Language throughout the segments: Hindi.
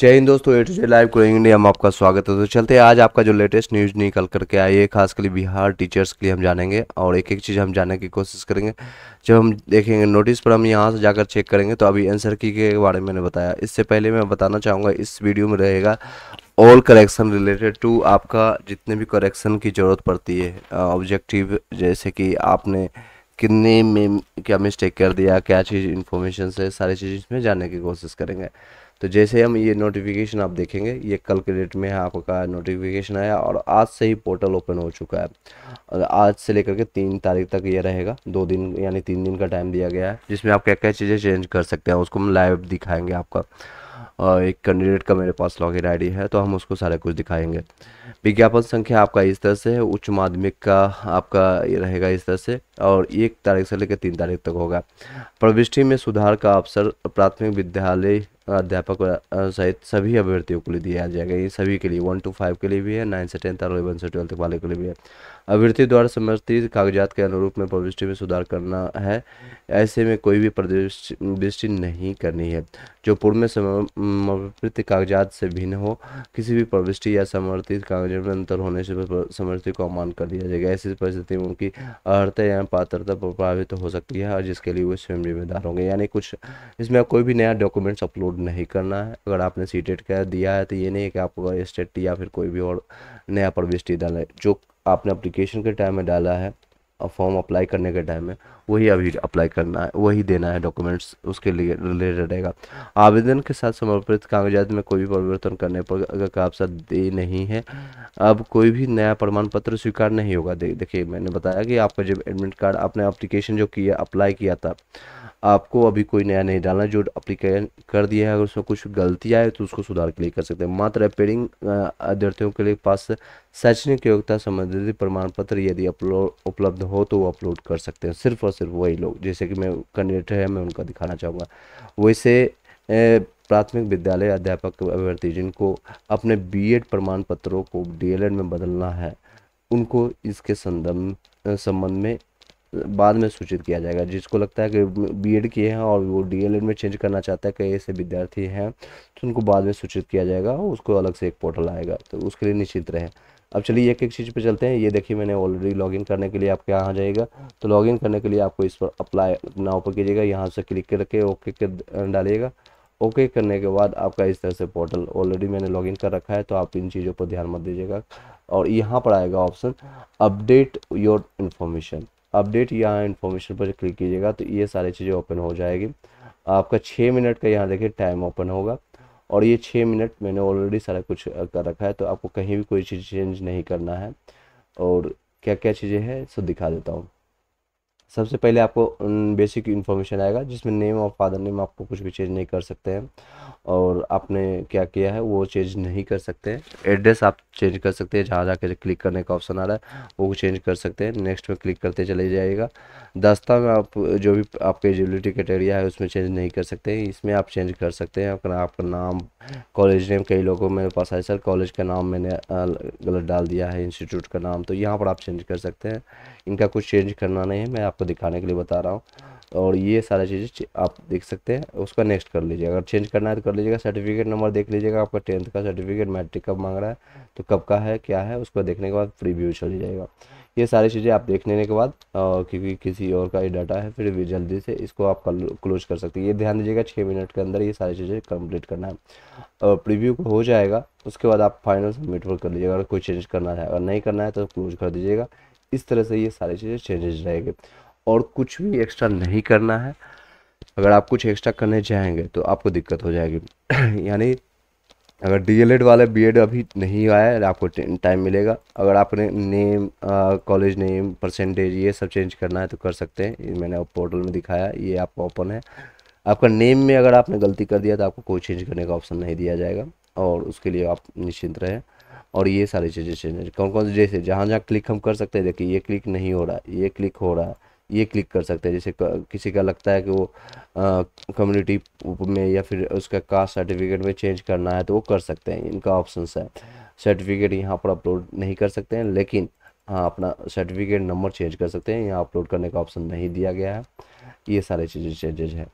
जय हिंद दोस्तों ए टू जे लाइव कोरिंग इंडिया हम आपका स्वागत है तो चलते हैं आज आपका जो लेटेस्ट न्यूज निकल करके आई है खास कर बिहार टीचर्स के लिए हम जानेंगे और एक एक चीज़ हम जानने की कोशिश करेंगे जब हम देखेंगे नोटिस पर हम यहाँ से जाकर चेक करेंगे तो अभी आंसर की के बारे में मैंने बताया इससे पहले मैं बताना चाहूँगा इस वीडियो में रहेगा ऑल करेक्शन रिलेटेड टू आपका जितने भी करेक्शन की ज़रूरत पड़ती है ऑब्जेक्टिव जैसे कि आपने कितने में क्या मिस्टेक कर दिया क्या चीज़ इन्फॉर्मेशन से सारी चीज़ इसमें जानने की कोशिश करेंगे तो जैसे हम ये नोटिफिकेशन आप देखेंगे ये कल के डेट में आपका नोटिफिकेशन आया और आज से ही पोर्टल ओपन हो चुका है और आज से लेकर के तीन तारीख तक ये रहेगा दो दिन यानी तीन दिन का टाइम दिया गया है जिसमें आप क्या क्या चीज़ें चेंज कर सकते हैं उसको हम लाइव दिखाएंगे आपका और एक कैंडिडेट का मेरे पास लॉगिन आईडी है तो हम उसको सारा कुछ दिखाएंगे विज्ञापन संख्या आपका इस तरह से है उच्च माध्यमिक का आपका ये रहेगा इस तरह से और एक तारीख से लेकर तीन तारीख तक होगा प्रविष्टि में सुधार का अवसर प्राथमिक विद्यालय अध्यापक सहित सभी अभ्यर्थियों के लिए दिया जाएगा ये सभी के लिए वन टू फाइव के लिए भी है नाइन से टेंथ और इलेवन से ट्वेल्थ वाले के लिए भी है अभ्यर्थी द्वारा समर्थित कागजात के अनुरूप में प्रविष्टि में सुधार करना है ऐसे में कोई भी प्रदृष्टि नहीं करनी है जो पूर्व में समर्पित कागजात से भिन्न हो किसी भी प्रविष्टि या समर्थित कागजात में अंतर होने से समर्थी को अवमान कर दिया जाएगा ऐसी परिस्थिति में उनकी अर्थ या पात्रता प्रभावित हो सकती है और जिसके लिए वो स्वयं जिम्मेदार होंगे यानी कुछ इसमें कोई भी नया डॉक्यूमेंट्स अपलोड नहीं करना है अगर आपने सी टेट का दिया है तो ये नहीं है कि आपको स्टेट या फिर कोई भी और नया प्रविष्टि डाला है जो आपने अप्लीकेशन के टाइम में डाला है और फॉर्म अप्लाई करने के टाइम में वही अभी अप्लाई करना है वही देना है डॉक्यूमेंट्स उसके लिए रिलेटेड रहेगा आवेदन के साथ समर्पित कागजात में कोई भी परिवर्तन करने पर अगर काबसा दे नहीं है अब कोई भी नया प्रमाण पत्र स्वीकार नहीं होगा देखिए मैंने बताया कि आपका जब एडमिट कार्ड आपने अप्लीकेशन जो किया अप्लाई किया था आपको अभी कोई नया नहीं डालना जो अप्लीकेशन कर दिया है अगर उसमें कुछ गलती आए तो उसको सुधार के लिए कर सकते हैं मात्र अपेयरिंग अभ्यर्थियों के लिए पास शैक्षणिक योग्यता संबंधित प्रमाण पत्र यदि अपलोड उपलब्ध हो तो वो अपलोड कर सकते हैं सिर्फ और सिर्फ वही लोग जैसे कि मैं कैंडिडेट है मैं उनका दिखाना चाहूँगा वैसे प्राथमिक विद्यालय अध्यापक अभ्यर्थी जिनको अपने बी प्रमाण पत्रों को डी में बदलना है उनको इसके संदर्भ संबंध में बाद में सूचित किया जाएगा जिसको लगता है कि बीएड किए हैं और वो डीएलएड में चेंज करना चाहता है कई ऐसे विद्यार्थी हैं तो उनको बाद में सूचित किया जाएगा उसको अलग से एक पोर्टल आएगा तो उसके लिए निश्चित रहें अब चलिए एक एक चीज़ पे चलते हैं ये देखिए मैंने ऑलरेडी लॉगिन करने के लिए आपके यहाँ जाएगा तो लॉगिन करने के लिए आपको इस पर अप्लाई अपना ऊपर कीजिएगा यहाँ से क्लिक करके ओके कर डालिएगा ओके करने के बाद आपका इस तरह से पोर्टल ऑलरेडी मैंने लॉगिन कर रखा है तो आप इन चीज़ों पर ध्यान मत दीजिएगा और यहाँ पर आएगा option update your information update यहाँ इन्फॉर्मेशन पर क्लिक कीजिएगा तो ये सारी चीज़ें ओपन हो जाएगी आपका छः मिनट का यहाँ देखिए टाइम ओपन होगा और ये छः मिनट मैंने ऑलरेडी सारा कुछ कर रखा है तो आपको कहीं भी कोई चीज़ चेंज नहीं करना है और क्या क्या चीज़ें हैं सब दिखा देता हूँ सबसे पहले आपको बेसिक इन्फॉर्मेशन आएगा जिसमें नेम और फादर नेम आपको कुछ भी चेंज नहीं कर सकते हैं और आपने क्या किया है वो चेंज नहीं कर सकते हैं एड्रेस आप चेंज कर सकते हैं जहाँ जाके क्लिक करने का ऑप्शन आ रहा है वो चेंज कर सकते हैं नेक्स्ट में क्लिक करते चले जाइएगा दस्तावेज आप जो भी आपके एजिबिलिटी क्राइटेरिया है उसमें चेंज नहीं कर सकते हैं इसमें आप चेंज कर सकते हैं अपना आपका नाम कॉलेज नेम कई लोगों मेरे पास आए सर कॉलेज का नाम मैंने गलत डाल दिया है इंस्टीट्यूट का नाम तो यहाँ पर आप चेंज कर सकते हैं इनका कुछ चेंज करना नहीं है मैं आप आपको दिखाने के लिए बता रहा हूँ और ये सारा चीज़ आप देख सकते हैं उसका नेक्स्ट कर लीजिए अगर चेंज करना है तो कर लीजिएगा सर्टिफिकेट नंबर देख लीजिएगा आपका टेंथ का सर्टिफिकेट मैट्रिक कब मांग रहा है तो कब का है क्या है उसको देखने के बाद व्यू चल जाएगा ये सारी चीज़ें आप देख लेने के बाद क्योंकि किसी और का ये डाटा है फिर भी जल्दी से इसको आप क्लोज कर सकते हैं ये ध्यान दीजिएगा छः मिनट के अंदर ये सारी चीज़ें कंप्लीट करना है और प्रीव्यू को हो जाएगा उसके बाद आप फाइनल सबमिट पर कर लीजिएगा अगर कोई चेंज करना है अगर नहीं करना है तो क्लोज कर दीजिएगा इस तरह से ये सारी चीज़ें चेंजेस रहेंगे और कुछ भी एक्स्ट्रा नहीं करना है अगर आप कुछ एक्स्ट्रा करने जाएंगे तो आपको दिक्कत हो जाएगी यानी अगर डी डीएलएड वाले एड अभी नहीं आया है आपको टाइम मिलेगा अगर आपने नेम कॉलेज नेम परसेंटेज ये सब चेंज करना है तो कर सकते हैं मैंने पोर्टल में दिखाया ये आपका ओपन है आपका नेम में अगर आपने गलती कर दिया तो आपको कोई चेंज करने का ऑप्शन नहीं दिया जाएगा और उसके लिए आप निश्चिंत रहें और ये सारी चीज़ें चेंज कौन कौन से जैसे जहाँ जहाँ क्लिक हम कर सकते हैं देखिए ये क्लिक नहीं हो रहा ये क्लिक हो रहा है ये क्लिक कर सकते हैं जैसे किसी का लगता है कि वो कम्युनिटी में या फिर उसका कास्ट सर्टिफिकेट में चेंज करना है तो वो कर सकते हैं इनका ऑप्शन है सर्टिफिकेट यहाँ पर अपलोड नहीं कर सकते हैं लेकिन हाँ अपना सर्टिफिकेट नंबर चेंज कर सकते हैं यहाँ अपलोड करने का ऑप्शन नहीं दिया गया है ये सारे चीज़ें चेंजेज हैं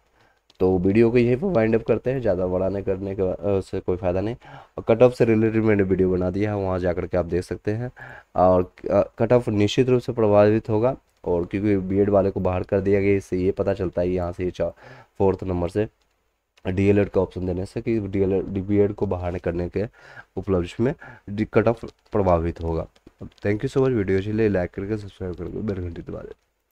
तो वीडियो को यहीं पर वाइंड अप करते हैं ज़्यादा बढ़ाने करने का उससे कोई फ़ायदा नहीं और कट ऑफ से रिलेटेड मैंने वीडियो बना दिया है वहाँ जा के आप देख सकते हैं और कट ऑफ निश्चित रूप से प्रभावित होगा और क्योंकि बी वाले को बाहर कर दिया गया इससे ये पता चलता है यहाँ से ये फोर्थ नंबर से डीएलएड का ऑप्शन देने से कि डीएलएड बीएड को बाहर करने के उपलब्ध में कट ऑफ प्रभावित होगा thank you so much video अच्छी लाइक करके सब्सक्राइब करके बेल घंटी दबा दें